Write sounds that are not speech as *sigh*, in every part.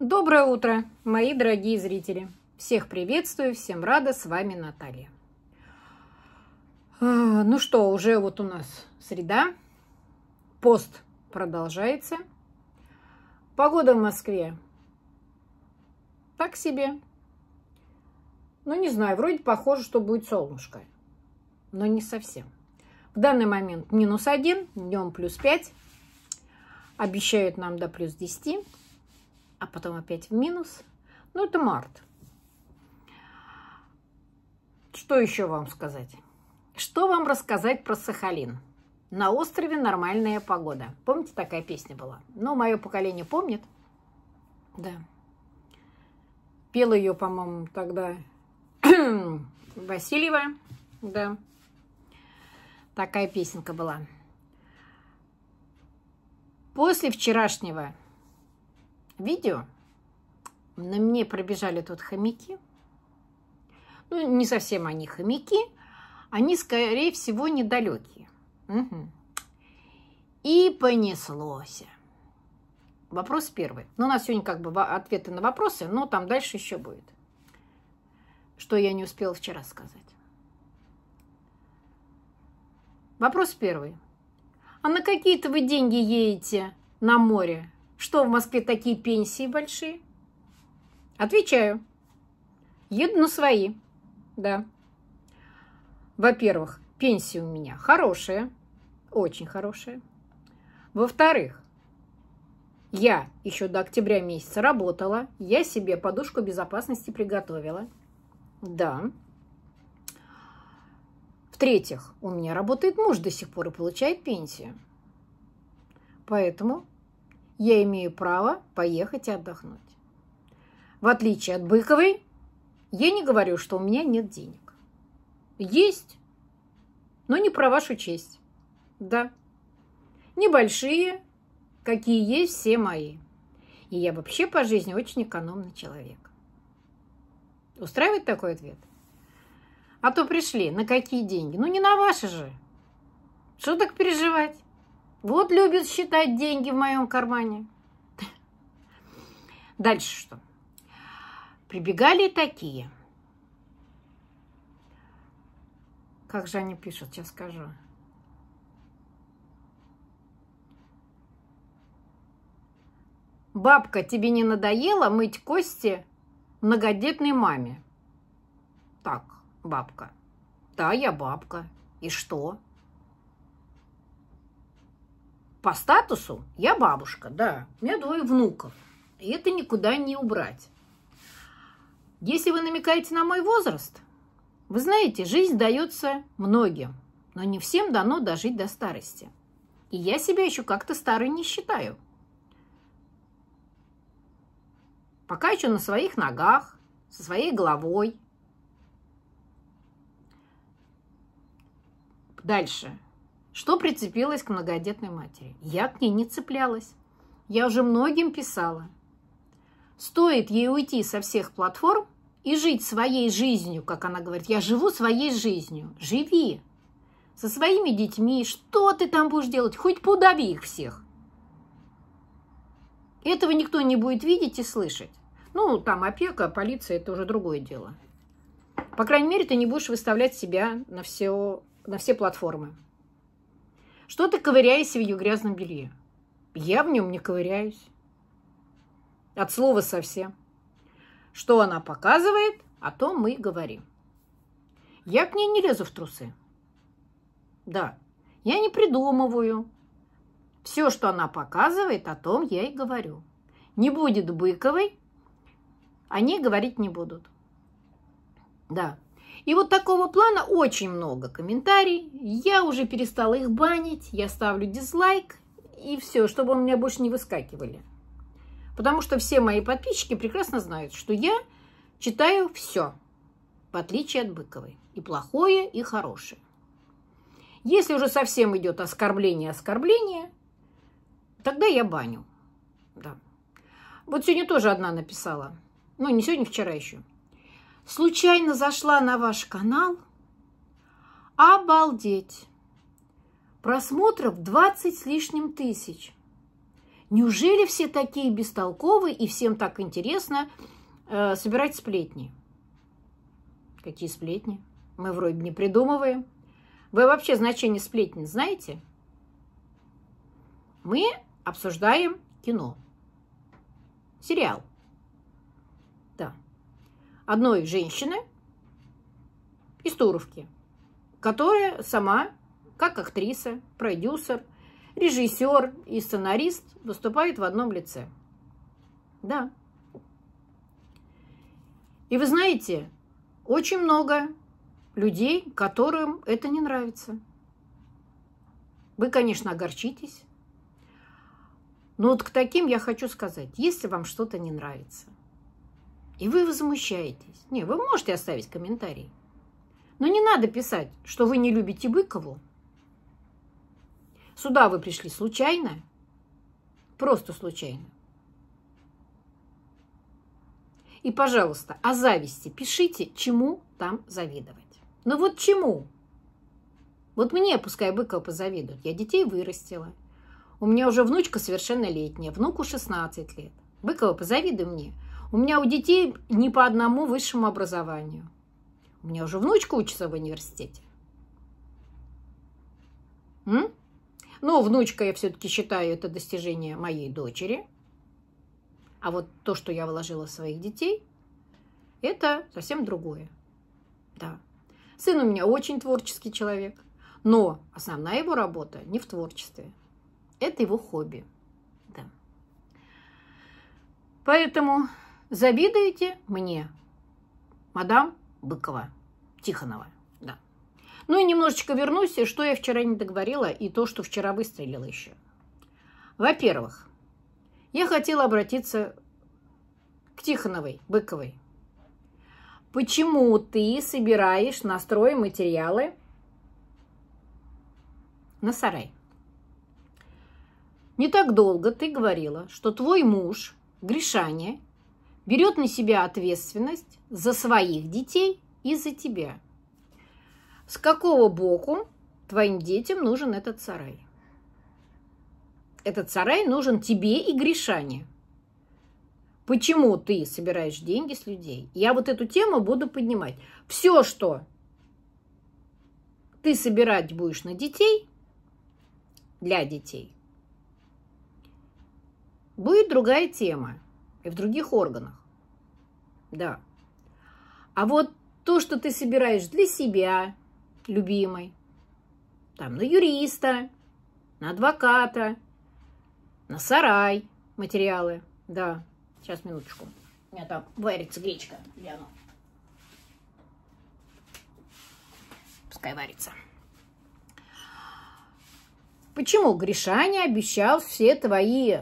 Доброе утро, мои дорогие зрители! Всех приветствую, всем рада, с вами Наталья. А, ну что, уже вот у нас среда, пост продолжается. Погода в Москве так себе. Ну, не знаю, вроде похоже, что будет солнышко, но не совсем. В данный момент минус один, днем плюс пять, обещают нам до плюс десяти потом опять в минус. Ну, это март. Что еще вам сказать? Что вам рассказать про Сахалин? На острове нормальная погода. Помните, такая песня была? Ну, мое поколение помнит. Да. Пела ее, по-моему, тогда *clears throat* Васильева. Да. Такая песенка была. После вчерашнего видео на мне пробежали тут хомяки. Ну, не совсем они хомяки, они, скорее всего, недалекие. Угу. И понеслось. Вопрос первый. Ну, у нас сегодня как бы ответы на вопросы, но там дальше еще будет. Что я не успела вчера сказать. Вопрос первый. А на какие-то вы деньги едете на море? Что в Москве такие пенсии большие? Отвечаю. Еду на свои. Да. Во-первых, пенсия у меня хорошая. Очень хорошая. Во-вторых, я еще до октября месяца работала. Я себе подушку безопасности приготовила. Да. В-третьих, у меня работает муж до сих пор и получает пенсию. Поэтому я имею право поехать и отдохнуть. В отличие от Быковой, я не говорю, что у меня нет денег. Есть, но не про вашу честь. Да. Небольшие, какие есть все мои. И я вообще по жизни очень экономный человек. Устраивает такой ответ? А то пришли. На какие деньги? Ну, не на ваши же. Что так переживать? Вот любит считать деньги в моем кармане. *laughs* Дальше что? Прибегали такие. Как же они пишут, сейчас скажу. Бабка, тебе не надоело мыть кости многодетной маме? Так, бабка. Да, я бабка. И что? по статусу я бабушка, да, у меня двое внуков. И это никуда не убрать. Если вы намекаете на мой возраст, вы знаете, жизнь дается многим, но не всем дано дожить до старости. И я себя еще как-то старой не считаю. Пока еще на своих ногах, со своей головой. Дальше что прицепилась к многодетной матери. Я к ней не цеплялась. Я уже многим писала. Стоит ей уйти со всех платформ и жить своей жизнью, как она говорит. Я живу своей жизнью. Живи. Со своими детьми. Что ты там будешь делать? Хоть подави их всех. Этого никто не будет видеть и слышать. Ну, там опека, полиция – это уже другое дело. По крайней мере, ты не будешь выставлять себя на все, на все платформы. Что ты ковыряешься в ее грязном белье? Я в нем не ковыряюсь. От слова совсем. Что она показывает, о том мы и говорим. Я к ней не лезу в трусы. Да, я не придумываю. Все, что она показывает, о том я и говорю. Не будет Быковой, о ней говорить не будут. Да, и вот такого плана очень много комментариев. Я уже перестала их банить, я ставлю дизлайк и все, чтобы у меня больше не выскакивали. Потому что все мои подписчики прекрасно знают, что я читаю все, в отличие от Быковой. И плохое, и хорошее. Если уже совсем идет оскорбление, оскорбление, тогда я баню. Да. Вот сегодня тоже одна написала. Ну, не сегодня, вчера еще. Случайно зашла на ваш канал. Обалдеть! Просмотров 20 с лишним тысяч. Неужели все такие бестолковые и всем так интересно э, собирать сплетни? Какие сплетни? Мы вроде не придумываем. Вы вообще значение сплетни знаете? Мы обсуждаем кино. Сериал одной женщины из Туровки, которая сама, как актриса, продюсер, режиссер и сценарист, выступает в одном лице. Да. И вы знаете, очень много людей, которым это не нравится. Вы, конечно, огорчитесь. Но вот к таким я хочу сказать, если вам что-то не нравится, и вы возмущаетесь. Не, вы можете оставить комментарий. Но не надо писать, что вы не любите Быкову. Сюда вы пришли случайно, просто случайно. И, пожалуйста, о зависти пишите, чему там завидовать. Ну вот чему? Вот мне, пускай Быкова позавидует, я детей вырастила. У меня уже внучка совершеннолетняя, внуку 16 лет. Быкова, позавидуй мне – у меня у детей не по одному высшему образованию. У меня уже внучка учится в университете. М? Но ну, внучка, я все-таки считаю, это достижение моей дочери. А вот то, что я вложила в своих детей, это совсем другое. Да. Сын у меня очень творческий человек, но основная его работа не в творчестве. Это его хобби. Да. Поэтому завидуете мне, мадам Быкова, Тихонова. Да. Ну и немножечко вернусь, что я вчера не договорила, и то, что вчера выстрелила еще. Во-первых, я хотела обратиться к Тихоновой, Быковой. Почему ты собираешь настрой материалы на сарай? Не так долго ты говорила, что твой муж Гришаня берет на себя ответственность за своих детей и за тебя. С какого боку твоим детям нужен этот сарай? Этот сарай нужен тебе и грешане. Почему ты собираешь деньги с людей? Я вот эту тему буду поднимать. Все, что ты собирать будешь на детей, для детей, будет другая тема и в других органах да. А вот то, что ты собираешь для себя, любимой, там, на юриста, на адвоката, на сарай материалы, да. Сейчас, минуточку. У меня там варится гречка, гляну. Пускай варится. Почему Гришаня обещал все твои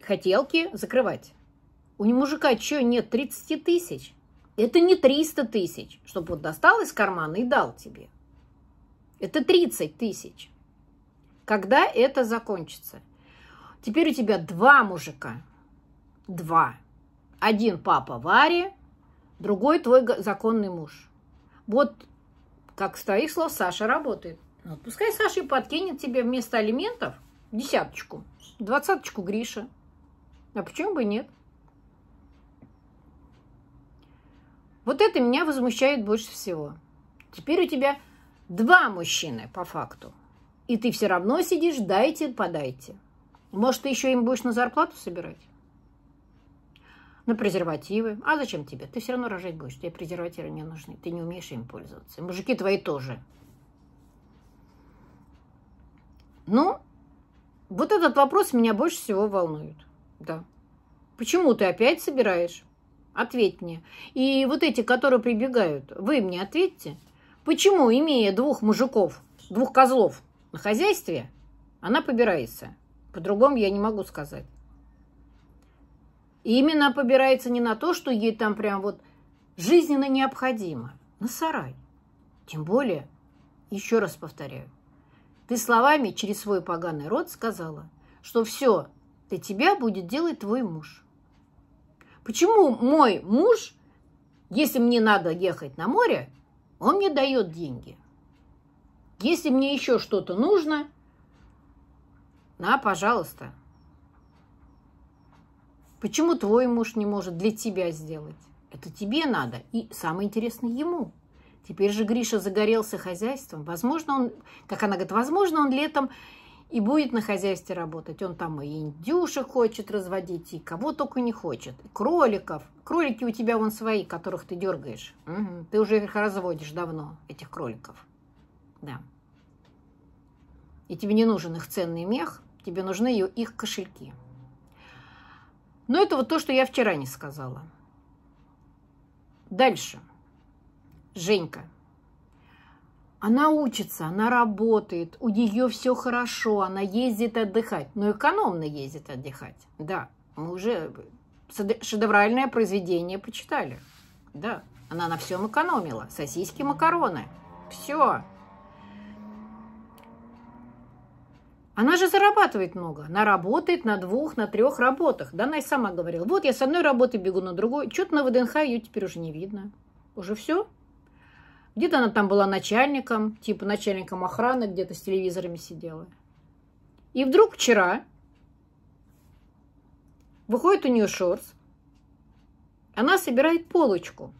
хотелки закрывать? У мужика что, нет 30 тысяч? Это не 300 тысяч, чтобы он достал из кармана и дал тебе. Это 30 тысяч. Когда это закончится? Теперь у тебя два мужика. Два. Один папа Варе, другой твой законный муж. Вот как с твоих слов Саша работает. Ну, вот, пускай Саша и подкинет тебе вместо алиментов десяточку, двадцаточку Гриша. А почему бы нет? Вот это меня возмущает больше всего. Теперь у тебя два мужчины по факту. И ты все равно сидишь, дайте, подайте. Может, ты еще им будешь на зарплату собирать? На презервативы. А зачем тебе? Ты все равно рожать будешь. Тебе презервативы не нужны. Ты не умеешь им пользоваться. Мужики твои тоже. Ну, вот этот вопрос меня больше всего волнует. Да. Почему ты опять собираешь? Ответь мне. И вот эти, которые прибегают, вы мне ответьте. Почему, имея двух мужиков, двух козлов на хозяйстве, она побирается? По-другому я не могу сказать. И именно побирается не на то, что ей там прям вот жизненно необходимо, на сарай. Тем более, еще раз повторяю, ты словами через свой поганый рот сказала, что все для тебя будет делать твой муж. Почему мой муж, если мне надо ехать на море, он мне дает деньги? Если мне еще что-то нужно, на, пожалуйста. Почему твой муж не может для тебя сделать? Это тебе надо. И самое интересное ему. Теперь же Гриша загорелся хозяйством. Возможно, он, как она говорит, возможно, он летом и будет на хозяйстве работать. Он там и индюшек хочет разводить, и кого только не хочет. И кроликов. Кролики у тебя вон свои, которых ты дергаешь. Угу. Ты уже их разводишь давно, этих кроликов. Да. И тебе не нужен их ценный мех, тебе нужны ее, их кошельки. Но это вот то, что я вчера не сказала. Дальше. Женька – она учится, она работает, у нее все хорошо, она ездит отдыхать, но ну, экономно ездит отдыхать. Да, мы уже шедевральное произведение почитали. Да, она на всем экономила. Сосиски, макароны. Все. Она же зарабатывает много. Она работает на двух, на трех работах. Да, она и сама говорила. Вот я с одной работы бегу на другой. Что-то на ВДНХ ее теперь уже не видно. Уже все? Где-то она там была начальником, типа начальником охраны, где-то с телевизорами сидела. И вдруг вчера выходит у нее шорс, она собирает полочку.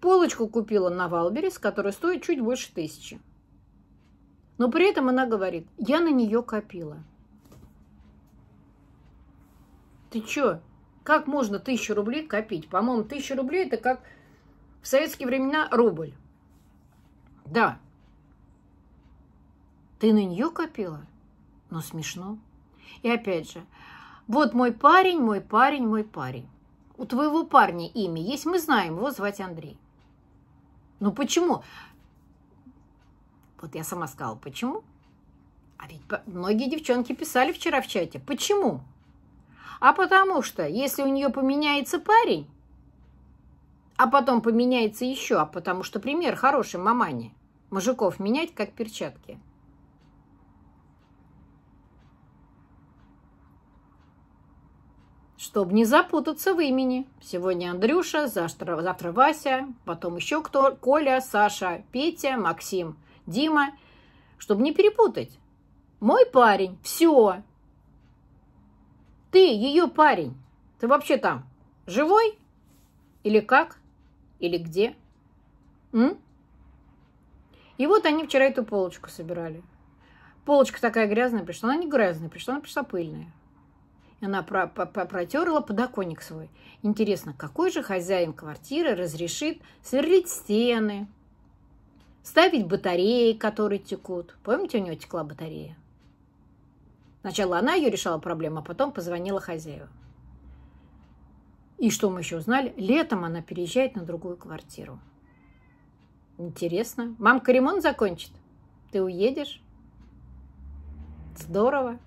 Полочку купила на Валберес, которая стоит чуть больше тысячи. Но при этом она говорит, я на нее копила. Ты чё? Как можно тысячу рублей копить? По-моему, тысяча рублей – это как в советские времена рубль. Да. Ты на нее копила? Ну, смешно. И опять же, вот мой парень, мой парень, мой парень. У твоего парня имя есть, мы знаем, его звать Андрей. Ну почему? Вот я сама сказала, почему? А ведь многие девчонки писали вчера в чате, почему? А потому что, если у нее поменяется парень, а потом поменяется еще, а потому что пример хороший мамане, Мужиков менять как перчатки. Чтобы не запутаться в имени. Сегодня Андрюша, завтра, завтра Вася, потом еще кто, Коля, Саша, Петя, Максим, Дима. Чтобы не перепутать. Мой парень, все. Ты ее парень. Ты вообще там живой? Или как? Или где? М? И вот они вчера эту полочку собирали. Полочка такая грязная пришла. Она не грязная пришла, она пришла пыльная. И она про про протерла подоконник свой. Интересно, какой же хозяин квартиры разрешит сверлить стены, ставить батареи, которые текут. Помните, у него текла батарея? Сначала она ее решала проблему, а потом позвонила хозяева. И что мы еще узнали? Летом она переезжает на другую квартиру. Интересно. Мамка ремонт закончит? Ты уедешь? Здорово.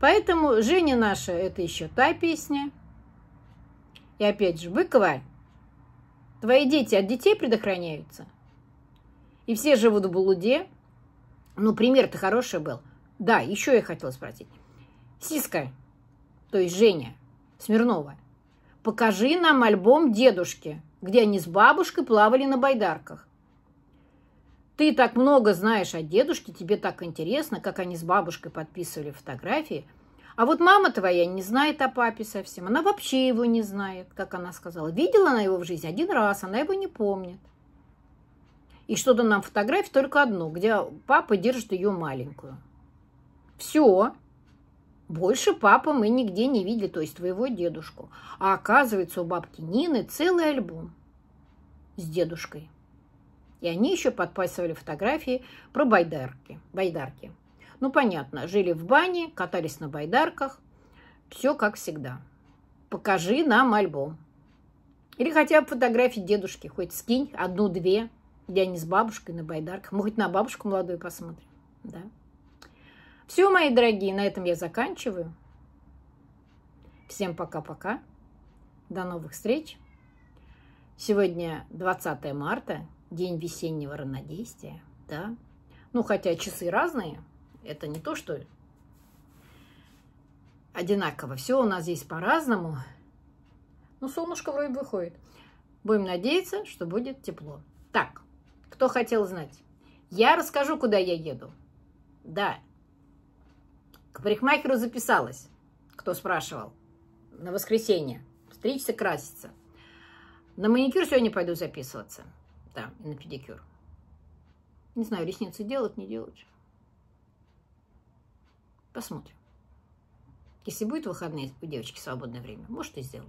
Поэтому Женя наша – это еще та песня. И опять же, Быкова, твои дети от детей предохраняются. И все живут в блуде. Ну, пример-то хороший был. Да, еще я хотела спросить. Сиска, то есть Женя Смирнова, покажи нам альбом дедушки где они с бабушкой плавали на байдарках. Ты так много знаешь о дедушке, тебе так интересно, как они с бабушкой подписывали фотографии. А вот мама твоя не знает о папе совсем. Она вообще его не знает, как она сказала. Видела она его в жизни один раз, она его не помнит. И что-то нам фотографии только одно, где папа держит ее маленькую. Все, больше папа мы нигде не видели, то есть твоего дедушку. А оказывается, у бабки Нины целый альбом с дедушкой. И они еще подпасывали фотографии про байдарки. байдарки. Ну, понятно, жили в бане, катались на байдарках. Все как всегда. Покажи нам альбом. Или хотя бы фотографии дедушки. Хоть скинь одну-две, где они с бабушкой на байдарках. Мы хоть на бабушку молодую посмотрим. Да? Все, мои дорогие, на этом я заканчиваю. Всем пока-пока. До новых встреч. Сегодня 20 марта, день весеннего равнодействия. Да? Ну, хотя часы разные, это не то, что одинаково. Все у нас здесь по-разному. Но ну, солнышко вроде выходит. Будем надеяться, что будет тепло. Так, кто хотел знать? Я расскажу, куда я еду. Да, к парикмахеру записалась, кто спрашивал, на воскресенье. Стричься, краситься. На маникюр сегодня пойду записываться. Да, и на педикюр. Не знаю, ресницы делать, не делать. Посмотрим. Если будет выходные у девочки свободное время, может, и сделаю.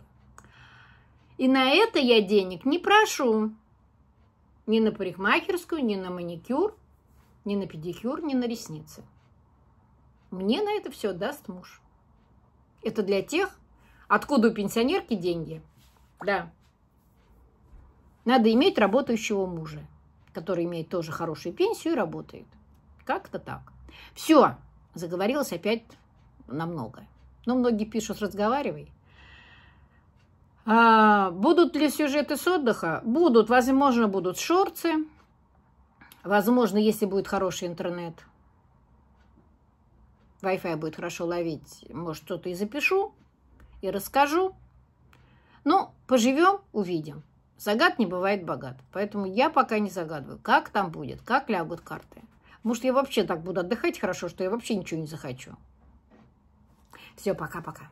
И на это я денег не прошу. Ни на парикмахерскую, ни на маникюр, ни на педикюр, ни на ресницы. Мне на это все даст муж. Это для тех, откуда у пенсионерки деньги. Да. Надо иметь работающего мужа, который имеет тоже хорошую пенсию и работает. Как-то так. Все, заговорилась опять на многое. Но многие пишут, разговаривай. А, будут ли сюжеты с отдыха? Будут. Возможно, будут шорцы. Возможно, если будет хороший интернет. Wi-Fi будет хорошо ловить, может, что-то и запишу, и расскажу. Ну, поживем, увидим. Загад не бывает богат. Поэтому я пока не загадываю, как там будет, как лягут карты. Может, я вообще так буду отдыхать хорошо, что я вообще ничего не захочу. Все, пока-пока.